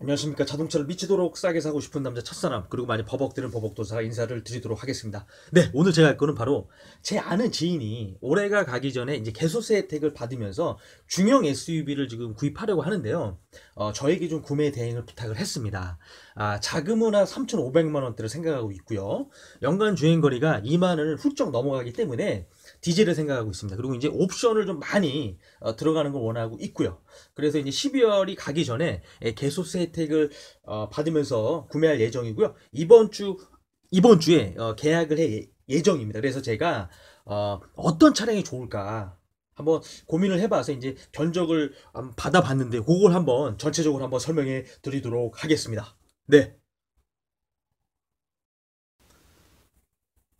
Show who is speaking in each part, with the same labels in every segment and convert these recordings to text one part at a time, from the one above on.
Speaker 1: 안녕하십니까 자동차를 미치도록 싸게 사고 싶은 남자 첫사람 그리고 많이 버벅대는 버벅도사 인사를 드리도록 하겠습니다 네 오늘 제가 할 거는 바로 제 아는 지인이 올해가 가기 전에 이제 개소세 혜택을 받으면서 중형 SUV를 지금 구입하려고 하는데요 어, 저에게 좀 구매 대행을 부탁을 했습니다 아, 자금은 한 3,500만 원대를 생각하고 있고요 연간 주행거리가 2만 원을 훌쩍 넘어가기 때문에 디젤을 생각하고 있습니다. 그리고 이제 옵션을 좀 많이 어, 들어가는 걸 원하고 있고요. 그래서 이제 12월이 가기 전에 개소세 혜택을 어, 받으면서 구매할 예정이고요. 이번 주 이번 주에 어, 계약을 할 예, 예정입니다. 그래서 제가 어, 어떤 차량이 좋을까 한번 고민을 해봐서 이제 견적을 받아봤는데 그걸 한번 전체적으로 한번 설명해 드리도록 하겠습니다. 네.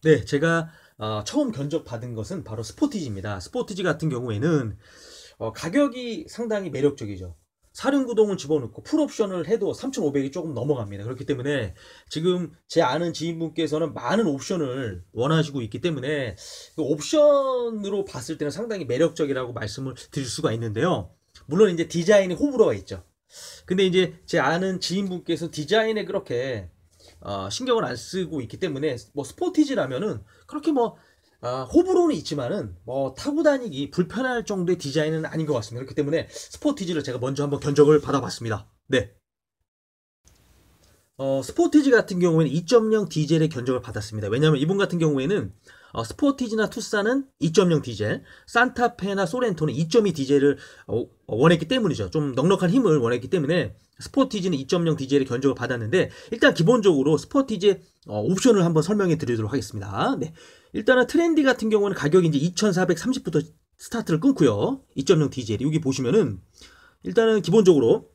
Speaker 1: 네, 제가 어, 처음 견적 받은 것은 바로 스포티지입니다. 스포티지 같은 경우에는 어, 가격이 상당히 매력적이죠. 사륜구동을 집어넣고 풀옵션을 해도 3,500이 조금 넘어갑니다. 그렇기 때문에 지금 제 아는 지인분께서는 많은 옵션을 원하시고 있기 때문에 그 옵션으로 봤을 때는 상당히 매력적이라고 말씀을 드릴 수가 있는데요. 물론 이제 디자인이 호불호가 있죠. 근데 이제 제 아는 지인분께서 디자인에 그렇게 어, 신경을 안 쓰고 있기 때문에 뭐 스포티지라면은 그렇게 뭐 아, 호불호는 있지만은 뭐 타고 다니기 불편할 정도의 디자인은 아닌 것 같습니다. 그렇기 때문에 스포티지를 제가 먼저 한번 견적을 받아봤습니다. 네. 어, 스포티지 같은 경우에는 2.0 디젤의 견적을 받았습니다. 왜냐하면 이분 같은 경우에는 어, 스포티지나 투싼은 2.0 디젤, 산타페나 소렌토는 2.2 디젤을 어, 어, 원했기 때문이죠. 좀 넉넉한 힘을 원했기 때문에 스포티지는 2.0 디젤의 견적을 받았는데 일단 기본적으로 스포티지의 어, 옵션을 한번 설명해 드리도록 하겠습니다. 네. 일단은 트렌디 같은 경우는 가격이 이제 2,430부터 스타트를 끊고요. 2.0 디젤 여기 보시면은 일단은 기본적으로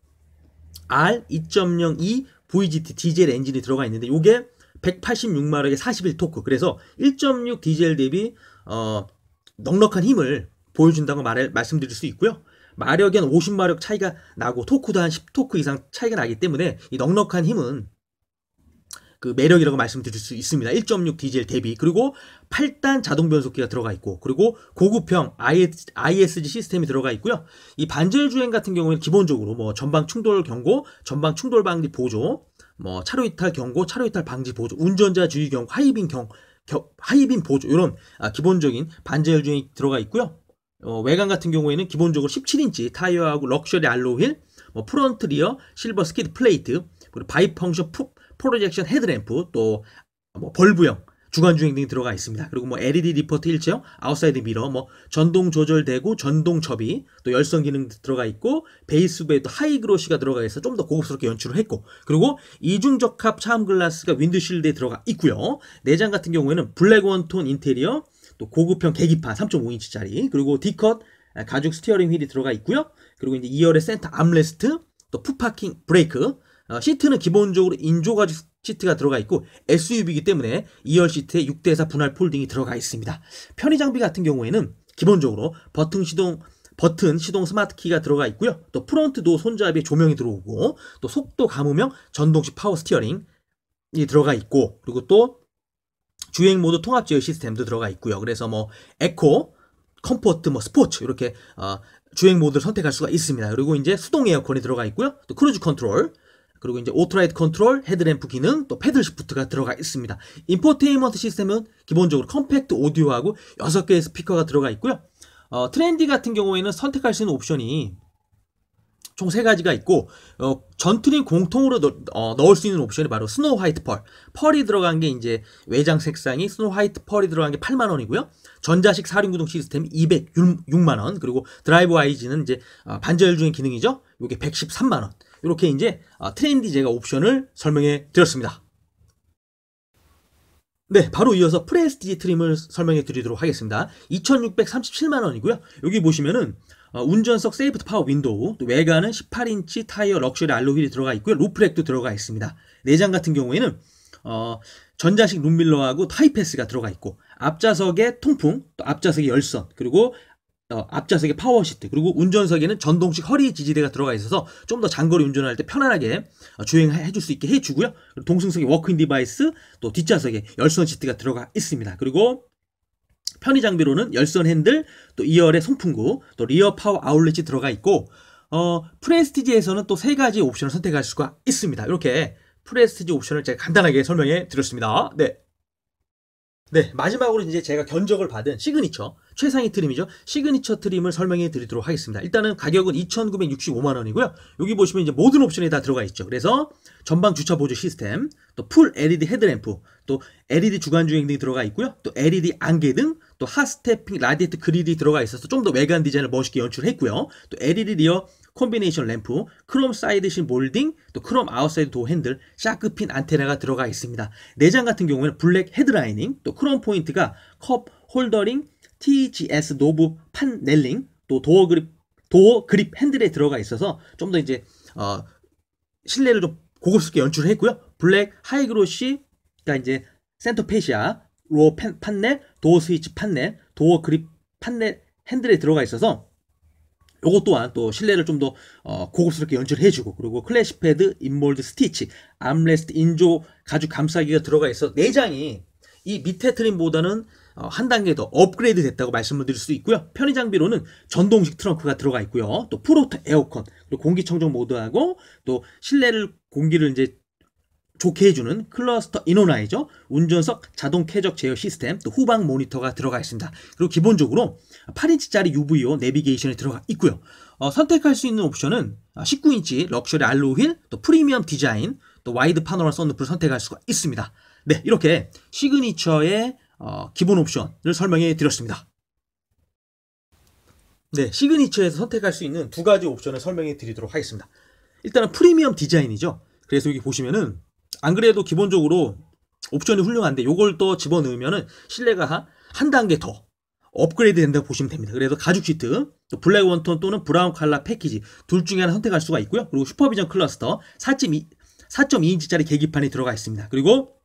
Speaker 1: R 2 0 e VGT 디젤 엔진이 들어가 있는데 요게 186마력에 41 토크. 그래서 1.6 디젤 대비 어, 넉넉한 힘을 보여준다고 말 말씀드릴 수 있고요. 마력엔 50마력 차이가 나고 토크도 한 10토크 이상 차이가 나기 때문에 이 넉넉한 힘은 그 매력이라고 말씀드릴 수 있습니다. 1.6 디젤 대비 그리고 8단 자동 변속기가 들어가 있고 그리고 고급형 ISG 시스템이 들어가 있고요. 이 반절 주행 같은 경우에는 기본적으로 뭐 전방 충돌 경고, 전방 충돌 방지 보조, 뭐 차로 이탈 경고, 차로 이탈 방지 보조, 운전자 주의 경고, 하이빙 경 겨, 하이빔 보조 이런 아, 기본적인 반절 주행이 들어가 있고요. 어, 외관 같은 경우에는 기본적으로 17인치 타이어하고 럭셔리 알로 휠, 뭐 프론트 리어 실버 스키드 플레이트, 그리고 바이펑션 푹 프로젝션 헤드램프 또뭐 벌브형 주간 주행 등이 들어가 있습니다. 그리고 뭐 LED 리포트 일체형, 아웃사이드 미러, 뭐 전동 조절되고 전동 접이, 또 열선 기능 들어가 있고 베이스부에 또 하이 그로시가 들어가 있어 좀 더 고급스럽게 연출을 했고 그리고 이중 적합 차음 글라스가 윈드실드에 들어가 있고요. 내장 같은 경우에는 블랙 원톤 인테리어, 또 고급형 계기판 3.5인치짜리, 그리고 D컷 아, 가죽 스티어링 휠이 들어가 있고요. 그리고 이제 2열의 센터 암레스트, 또푸파킹 브레이크, 어, 시트는 기본적으로 인조 가죽 시트가 들어가 있고 SUV이기 때문에 2열 시트에 6대4 분할 폴딩이 들어가 있습니다. 편의 장비 같은 경우에는 기본적으로 버튼 시동 버튼 시동 스마트 키가 들어가 있고요. 또 프론트도 손잡이 조명이 들어오고 또 속도 감우명 전동식 파워 스티어링이 들어가 있고 그리고 또 주행 모드 통합 제어 시스템도 들어가 있고요. 그래서 뭐 에코, 컴포트, 뭐 스포츠 이렇게 어, 주행 모드를 선택할 수가 있습니다. 그리고 이제 수동 에어컨이 들어가 있고요. 또 크루즈 컨트롤, 그리고 이제 오토라이트 컨트롤, 헤드램프 기능, 또 패들 시프트가 들어가 있습니다. 인포테인먼트 시스템은 기본적으로 컴팩트 오디오하고 6개의 스피커가 들어가 있고요. 어, 트렌디 같은 경우에는 선택할 수 있는 옵션이 총3 가지가 있고 어, 전투린 공통으로 넣, 어, 을수 있는 옵션이 바로 스노우 화이트 펄 펄이 들어간 게 이제 외장 색상이 스노우 화이트 펄이 들어간 게 8만 원이고요 전자식 사륜구동 시스템 206만 원 그리고 드라이브 IG는 이제 어, 반절 중의 기능이죠 이게 113만 원 이렇게 이제 아, 트렌디 제가 옵션을 설명해 드렸습니다. 네, 바로 이어서 프레스티지 트림을 설명해 드리도록 하겠습니다. 2637만 원이고요. 여기 보시면은 아, 운전석 세이프트 파워 윈도우, 외관은 18인치 타이어 럭셔리 알로휠이 들어가 있고요. 로프렉도 들어가 있습니다. 내장 같은 경우에는 어, 전자식 룸밀러하고 타이패스가 들어가 있고 앞좌석에 통풍, 또 앞좌석에 열선, 그리고 어, 앞좌석에 파워 시트 그리고 운전석에는 전동식 허리 지지대가 들어가 있어서 좀 더 장거리 운전할 때 편안하게 어, 주행해 줄 수 있게 해주고요. 동승석에 워크인 디바이스 또 뒷좌석에 열선 시트가 들어가 있습니다. 그리고 편의 장비로는 열선 핸들 또 2열의 송풍구 또 리어 파워 아울렛이 들어가 있고 어, 프레스티지에서는 또 세 가지 옵션을 선택할 수가 있습니다. 이렇게 프레스티지 옵션을 제가 간단하게 설명해 드렸습니다. 네. 네, 마지막으로 이제 제가 견적을 받은 시그니처 최상위 트림이죠. 시그니처 트림을 설명해 드리도록 하겠습니다. 일단은 가격은 2,965만 원이고요. 여기 보시면 이제 모든 옵션이 다 들어가 있죠. 그래서 전방 주차 보조 시스템, 또 풀 LED 헤드램프, 또 LED 주간 주행 등이 들어가 있고요. 또 LED 안개 등, 또 핫스태핑 라디에이트 그릴이 들어가 있어서 좀 더 외관 디자인을 멋있게 연출했고요. 또 LED 리어 콤비네이션 램프, 크롬 사이드신 몰딩, 또 크롬 아웃사이드 도어 핸들, 샤크핀 안테나가 들어가 있습니다. 내장 같은 경우에는 블랙 헤드라이닝, 또 크롬 포인트가 컵 홀더링, TGS 노브 판넬링 또 도어 그립 도어 그립 핸들에 들어가 있어서 좀 더 이제 어, 실내를 좀 고급스럽게 연출을 했고요. 블랙 하이그로시가 그러니까 이제 센터 페시아 로 팬, 판넬, 도어 스위치 판넬, 도어 그립 판넬 핸들에 들어가 있어서 요것 또한 또 실내를 좀더 어, 고급스럽게 연출해 주고 그리고 클래시 패드, 인몰드 스티치, 암레스트 인조 가죽 감싸기가 들어가 있어 내장이 이 밑에 트림보다는 어, 한 단계 더 업그레이드 됐다고 말씀을 드릴 수 있고요. 편의 장비로는 전동식 트렁크가 들어가 있고요. 또프로토 에어컨, 그리고 공기청정 모드하고 또 실내를 공기를 이제 좋게 해주는 클러스터 인노라이저 운전석 자동 쾌적 제어 시스템, 또 후방 모니터가 들어가 있습니다. 그리고 기본적으로 8인치짜리 UVO 내비게이션이 들어가 있고요. 어, 선택할 수 있는 옵션은 19인치 럭셔리 알로휠, 우또 프리미엄 디자인, 또 와이드 파노라 선루프를 선택할 수가 있습니다. 네, 이렇게 시그니처의 어, 기본 옵션을 설명해 드렸습니다. 네, 시그니처에서 선택할 수 있는 두 가지 옵션을 설명해 드리도록 하겠습니다. 일단은 프리미엄 디자인이죠. 그래서 여기 보시면은 안 그래도 기본적으로 옵션이 훌륭한데 이걸 또 집어넣으면은 실내가 한, 단계 더 업그레이드 된다고 보시면 됩니다. 그래서 가죽 시트, 블랙 원톤 또는 브라운 칼라 패키지 둘 중에 하나 선택할 수가 있고요. 그리고 슈퍼비전 클러스터 4.2, 4.2인치짜리 계기판이 들어가 있습니다. 그리고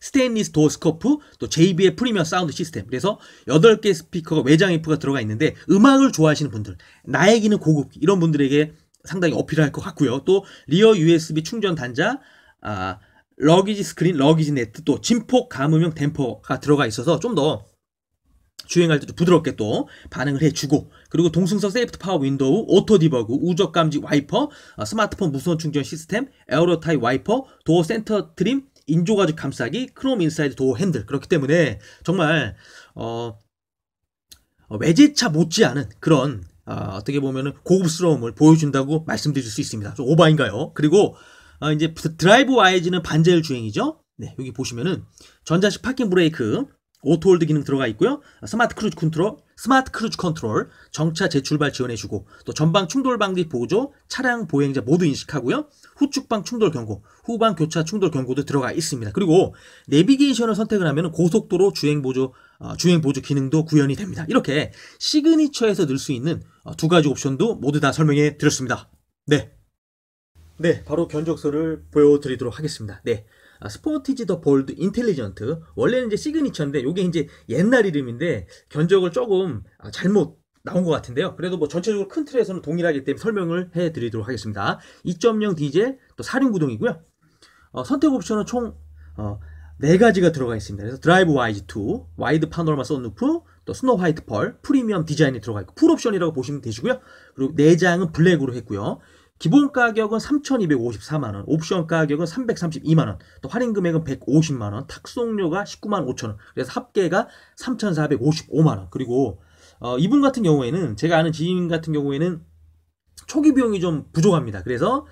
Speaker 1: 스테인리스 도어 스커프, 또 JB의 프리미어 사운드 시스템. 그래서 8개 스피커가 외장 앰프가 들어가 있는데 음악을 좋아하시는 분들, 나에게는 고급기 이런 분들에게 상당히 어필할 것 같고요. 또 리어 USB 충전 단자, 아, 러기지 스크린, 러기지 네트, 또 진폭 감음형 댐퍼가 들어가 있어서 좀 더 주행할 때좀 부드럽게 또 반응을 해주고 그리고 동승성 세이프트 파워 윈도우, 오토 디버그, 우적 감지 와이퍼, 아, 스마트폰 무선 충전 시스템, 에어로타이 와이퍼, 도어 센터 트림, 인조가죽 감싸기, 크롬 인사이드 도어 핸들. 그렇기 때문에 정말 어, 어 외제차 못지않은 그런 어, 어떻게 보면은 고급스러움을 보여준다고 말씀드릴 수 있습니다. 좀 오바인가요? 그리고 어, 이제 드라이브 와이즈는 반자율 주행이죠. 네, 여기 보시면은 전자식 파킹 브레이크, 오토 홀드 기능 들어가 있고요. 스마트 크루즈 컨트롤, 스마트 크루즈 컨트롤, 정차 재출발 지원해주고 또 전방 충돌 방지 보조, 차량 보행자 모두 인식하고요. 후축방 충돌 경고, 후방 교차 충돌 경고도 들어가 있습니다. 그리고 내비게이션을 선택을 하면 고속도로 주행 보조 어, 주행 보조 기능도 구현이 됩니다. 이렇게 시그니처에서 넣을 수 있는 어, 두 가지 옵션도 모두 다 설명해 드렸습니다. 네. 네, 바로 견적서를 보여드리도록 하겠습니다. 네. 아, 스포티지 더 볼드 인텔리전트 원래는 이제 시그니처인데 이게 이제 옛날 이름인데 견적을 조금 아, 잘못 나온 것 같은데요. 그래도 뭐 전체적으로 큰 틀에서는 동일하기 때문에 설명을 해드리도록 하겠습니다. 2.0 디젤 또 사륜구동이고요. 어, 선택 옵션은 총 어, 4가지가 들어가 있습니다. 그래서 드라이브 와이즈2, 와이드 파노라마 선루프, 또 스노우 화이트 펄, 프리미엄 디자인이 들어가 있고 풀 옵션이라고 보시면 되시고요. 그리고 내장은 네 블랙으로 했고요. 기본 가격은 3,254만 원, 옵션 가격은 332만 원, 또 할인 금액은 150만 원, 탁송료가 19만 5천 원. 그래서 합계가 3,455만 원. 그리고 어, 이분 같은 경우에는 제가 아는 지인 같은 경우에는 초기 비용이 좀 부족합니다. 그래서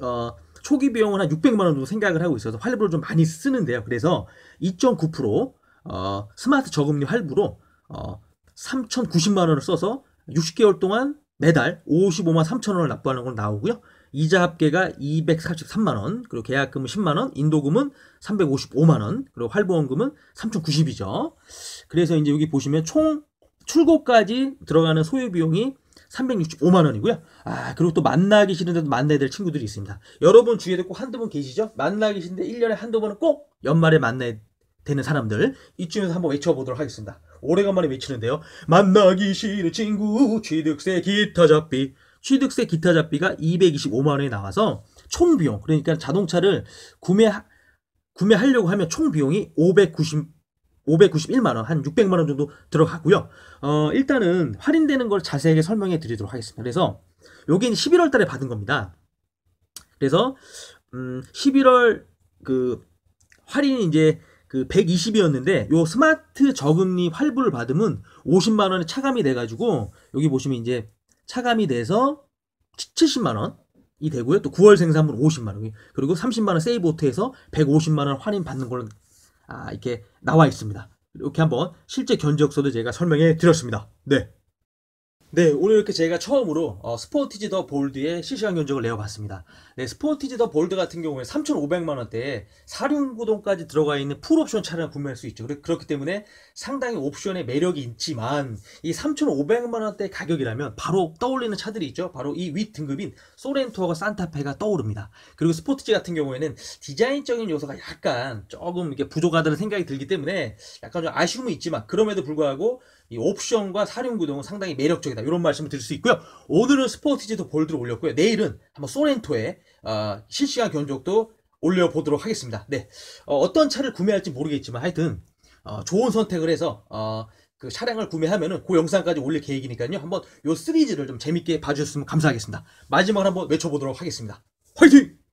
Speaker 1: 어, 초기 비용은 한 600만 원 정도 생각을 하고 있어서 할부를 좀 많이 쓰는데요. 그래서 2.9% 어, 스마트 저금리 할부로 어, 3,090만 원을 써서 60개월 동안 매달 55만 3천 원을 납부하는 건 나오고요. 이자 합계가 243만 원, 그리고 계약금은 10만 원, 인도금은 355만 원, 그리고 활보험금은 3,090이죠. 그래서 이제 여기 보시면 총 출고까지 들어가는 소요 비용이 365만 원이고요. 아, 그리고 또 만나기 싫은데도 만나야 될 친구들이 있습니다. 여러분 주위에도 꼭 한두 번 계시죠? 만나기 싫은데 1년에 한두 번은 꼭 연말에 만나야 되는 사람들 이쯤에서 한번 외쳐보도록 하겠습니다. 오래간만에 외치는데요. 만나기 싫은 친구 취득세 기타 잡비 취득세 기타 잡비가 225만 원에 나와서 총 비용 그러니까 자동차를 구매 구매하려고 하면 총 비용이 590 591만 원, 한 600만 원 정도 들어가고요. 어, 일단은 할인되는 걸 자세하게 설명해 드리도록 하겠습니다. 그래서 여긴 11월 달에 받은 겁니다. 그래서 음, 11월 그 할인이 이제 그 120이었는데 요 스마트 저금리 환불을 받으면 50만 원에 차감이 돼 가지고 여기 보시면 이제 차감이 돼서 70만 원이 되고요. 또 9월 생산분 50만 원. 그리고 30만 원 세이브 오트에서 150만 원 할인 받는 걸로 아, 이렇게 나와 있습니다. 이렇게 한번 실제 견적서도 제가 설명해 드렸습니다. 네. 네, 오늘 이렇게 제가 처음으로 어, 스포티지 더 볼드의 실시간 견적을 내어봤습니다. 네, 스포티지 더 볼드 같은 경우에 3,500만 원대에 4륜구동까지 들어가 있는 풀옵션 차량을 구매할 수 있죠. 그렇기 때문에 상당히 옵션의 매력이 있지만 이 3,500만 원대 가격이라면 바로 떠올리는 차들이 있죠. 바로 이윗 등급인 소렌토어가 산타페가 떠오릅니다. 그리고 스포티지 같은 경우에는 디자인적인 요소가 약간 조금 이렇게 부족하다는 생각이 들기 때문에 약간 좀 아쉬움은 있지만 그럼에도 불구하고 이 옵션과 사륜구동은 상당히 매력적이다. 이런 말씀을 드릴 수 있고요. 오늘은 스포티지도 볼드를 올렸고요. 내일은 한번 소렌토의 어, 실시간 견적도 올려보도록 하겠습니다. 네, 어, 떤 차를 구매할지 모르겠지만 하여튼 어, 좋은 선택을 해서 어, 그 차량을 구매하면은 그 영상까지 올릴 계획이니까요. 한번 요 시리즈를 좀 재밌게 봐주셨으면 감사하겠습니다. 마지막으로 한번 외쳐보도록 하겠습니다. 화이팅!